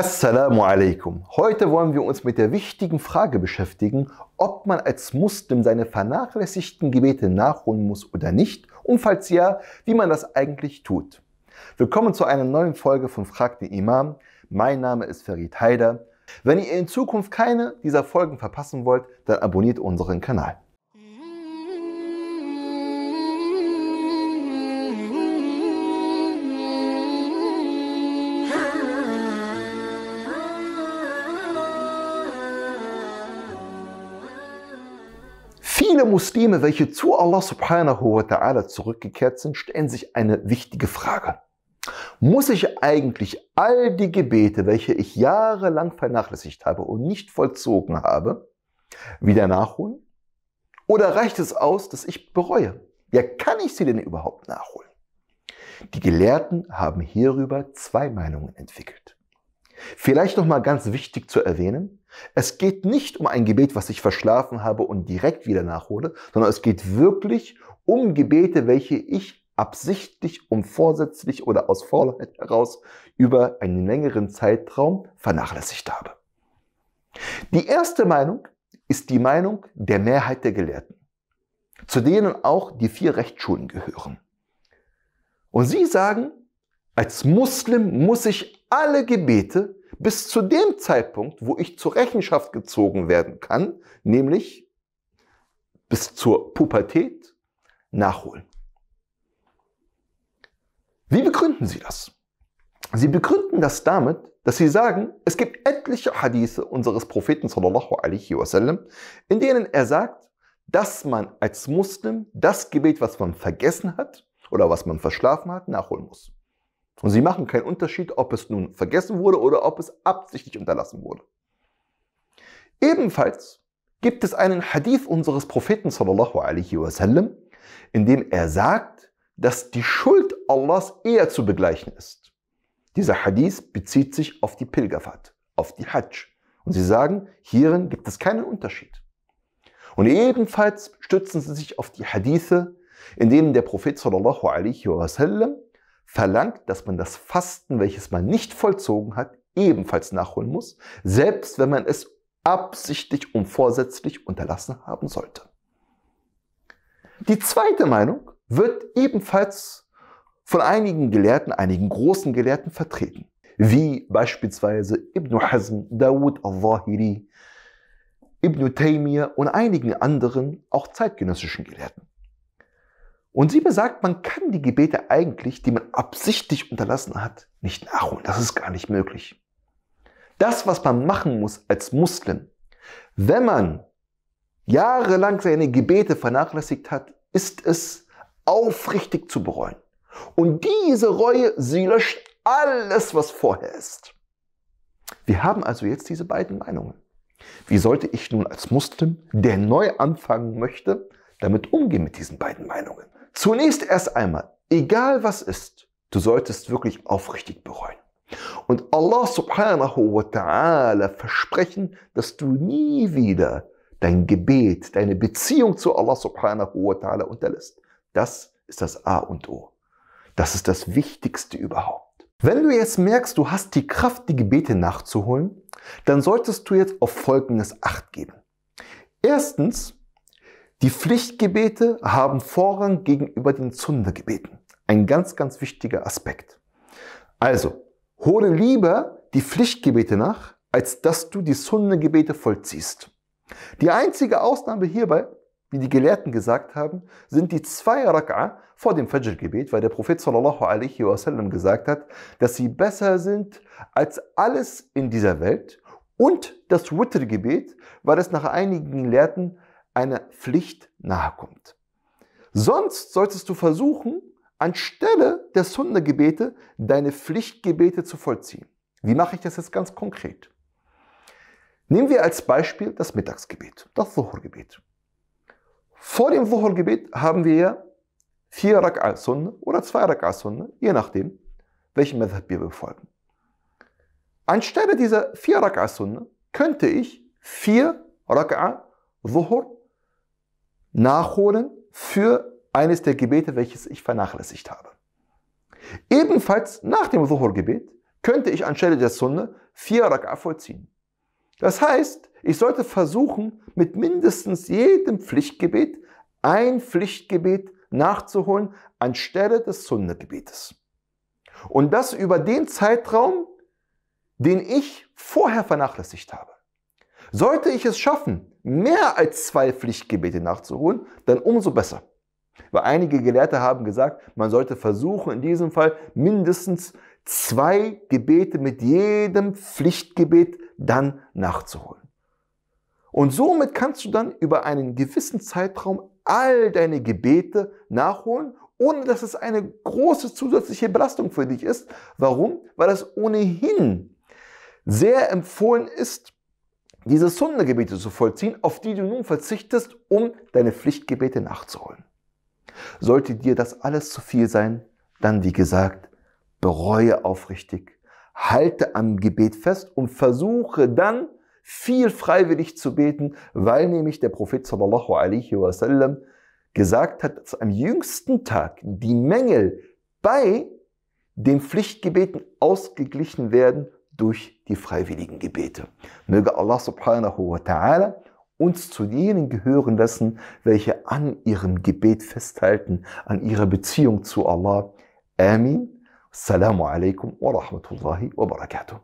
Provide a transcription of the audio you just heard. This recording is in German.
Assalamu alaikum. Heute wollen wir uns mit der wichtigen Frage beschäftigen, ob man als Muslim seine vernachlässigten Gebete nachholen muss oder nicht und falls ja, wie man das eigentlich tut. Willkommen zu einer neuen Folge von Frag den Imam. Mein Name ist Farid Haider. Wenn ihr in Zukunft keine dieser Folgen verpassen wollt, dann abonniert unseren Kanal. Viele Muslime, welche zu Allah subhanahu wa ta'ala zurückgekehrt sind, stellen sich eine wichtige Frage. Muss ich eigentlich all die Gebete, welche ich jahrelang vernachlässigt habe und nicht vollzogen habe, wieder nachholen? Oder reicht es aus, dass ich bereue? Ja, kann ich sie denn überhaupt nachholen? Die Gelehrten haben hierüber zwei Meinungen entwickelt. Vielleicht nochmal ganz wichtig zu erwähnen, es geht nicht um ein Gebet, was ich verschlafen habe und direkt wieder nachhole, sondern es geht wirklich um Gebete, welche ich absichtlich, und vorsätzlich oder aus Vorleid heraus über einen längeren Zeitraum vernachlässigt habe. Die erste Meinung ist die Meinung der Mehrheit der Gelehrten, zu denen auch die vier Rechtsschulen gehören. Und sie sagen, als Muslim muss ich alle Gebete bis zu dem Zeitpunkt, wo ich zur Rechenschaft gezogen werden kann, nämlich bis zur Pubertät, nachholen. Wie begründen Sie das? Sie begründen das damit, dass sie sagen, es gibt etliche Hadithe unseres Propheten sallallahu alaihi wasallam, in denen er sagt, dass man als Muslim das Gebet, was man vergessen hat oder was man verschlafen hat, nachholen muss. Und sie machen keinen Unterschied, ob es nun vergessen wurde oder ob es absichtlich unterlassen wurde. Ebenfalls gibt es einen Hadith unseres Propheten sallallahu alaihi wasallam, in dem er sagt, dass die Schuld Allahs eher zu begleichen ist. Dieser Hadith bezieht sich auf die Pilgerfahrt, auf die Hajj. Und sie sagen, hierin gibt es keinen Unterschied. Und ebenfalls stützen sie sich auf die Hadithe, in denen der Prophet sallallahu alaihi wasallam verlangt, dass man das Fasten, welches man nicht vollzogen hat, ebenfalls nachholen muss, selbst wenn man es absichtlich und vorsätzlich unterlassen haben sollte. Die zweite Meinung wird ebenfalls von einigen Gelehrten, einigen großen Gelehrten vertreten, wie beispielsweise Ibn Hazm, Dawud al-Zahiri, Ibn Taymiyyah und einigen anderen, auch zeitgenössischen Gelehrten. Und sie besagt, man kann die Gebete eigentlich, die man absichtlich unterlassen hat, nicht nachholen. Das ist gar nicht möglich. Das, was man machen muss als Muslim, wenn man jahrelang seine Gebete vernachlässigt hat, ist es aufrichtig zu bereuen. Und diese Reue, sie löscht alles, was vorher ist. Wir haben also jetzt diese beiden Meinungen. Wie sollte ich nun als Muslim, der neu anfangen möchte, damit umgehen mit diesen beiden Meinungen? Zunächst erst einmal, egal was ist, du solltest wirklich aufrichtig bereuen. Und Allah subhanahu wa ta'ala versprechen, dass du nie wieder dein Gebet, deine Beziehung zu Allah subhanahu wa ta'ala unterlässt. Das ist das A und O. Das ist das Wichtigste überhaupt. Wenn du jetzt merkst, du hast die Kraft, die Gebete nachzuholen, dann solltest du jetzt auf Folgendes Acht geben. Erstens, die Pflichtgebete haben Vorrang gegenüber den Zundergebeten. Ein ganz, ganz wichtiger Aspekt. Also, hole lieber die Pflichtgebete nach, als dass du die sunne vollziehst. Die einzige Ausnahme hierbei, wie die Gelehrten gesagt haben, sind die zwei Rak'a vor dem Fajr-Gebet, weil der Prophet sallallahu alaihi wasallam gesagt hat, dass sie besser sind als alles in dieser Welt und das Witr-Gebet, weil es nach einigen Gelehrten einer Pflicht nahekommt. Sonst solltest du versuchen, anstelle der sunna deine Pflichtgebete zu vollziehen. Wie mache ich das jetzt ganz konkret? Nehmen wir als Beispiel das Mittagsgebet, das dhuhr Vor dem dhuhr haben wir vier raka Sunna oder zwei raka Sunna, je nachdem, welchen Method wir befolgen. Anstelle dieser vier raka Sunna könnte ich vier raka Dhuhr nachholen für eines der Gebete, welches ich vernachlässigt habe. Ebenfalls nach dem Dhuhr-Gebet könnte ich anstelle der Sunne vier Rak'a vollziehen. Das heißt, ich sollte versuchen, mit mindestens jedem Pflichtgebet ein Pflichtgebet nachzuholen anstelle des Sunne-Gebetes. Und das über den Zeitraum, den ich vorher vernachlässigt habe. Sollte ich es schaffen, mehr als zwei Pflichtgebete nachzuholen, dann umso besser. Weil einige Gelehrte haben gesagt, man sollte versuchen, in diesem Fall mindestens zwei Gebete mit jedem Pflichtgebet dann nachzuholen. Und somit kannst du dann über einen gewissen Zeitraum all deine Gebete nachholen, ohne dass es eine große zusätzliche Belastung für dich ist. Warum? Weil das ohnehin sehr empfohlen ist, diese sunna zu vollziehen, auf die du nun verzichtest, um deine Pflichtgebete nachzuholen. Sollte dir das alles zu viel sein, dann wie gesagt, bereue aufrichtig, halte am Gebet fest und versuche dann viel freiwillig zu beten, weil nämlich der Prophet sallallahu alaihi wasallam gesagt hat, dass am jüngsten Tag die Mängel bei den Pflichtgebeten ausgeglichen werden durch die freiwilligen Gebete. Möge Allah subhanahu wa ta'ala uns zu denen gehören lassen, welche an ihrem Gebet festhalten, an ihrer Beziehung zu Allah. Amin. Assalamu alaikum wa rahmatullahi wa barakatuh.